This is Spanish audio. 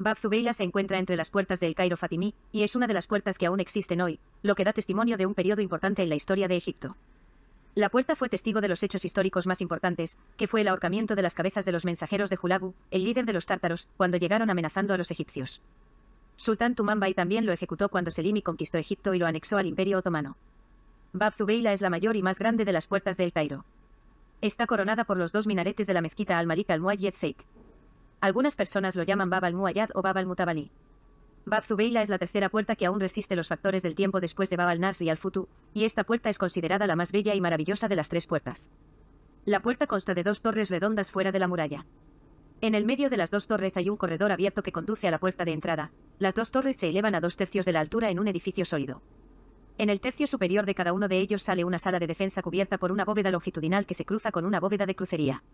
Bab Zubeila se encuentra entre las puertas del Cairo Fatimí, y es una de las puertas que aún existen hoy, lo que da testimonio de un periodo importante en la historia de Egipto. La puerta fue testigo de los hechos históricos más importantes, que fue el ahorcamiento de las cabezas de los mensajeros de Hulagu, el líder de los tártaros, cuando llegaron amenazando a los egipcios. Sultán Tumambay también lo ejecutó cuando Selimi conquistó Egipto y lo anexó al Imperio Otomano. Bab Zubeila es la mayor y más grande de las puertas del Cairo. Está coronada por los dos minaretes de la mezquita Al-Malik al-Muayyed Sheikh, algunas personas lo llaman Bab al o Bab al-Mutabalí. Bab es la tercera puerta que aún resiste los factores del tiempo después de Bab al y al-Futu, y esta puerta es considerada la más bella y maravillosa de las tres puertas. La puerta consta de dos torres redondas fuera de la muralla. En el medio de las dos torres hay un corredor abierto que conduce a la puerta de entrada. Las dos torres se elevan a dos tercios de la altura en un edificio sólido. En el tercio superior de cada uno de ellos sale una sala de defensa cubierta por una bóveda longitudinal que se cruza con una bóveda de crucería.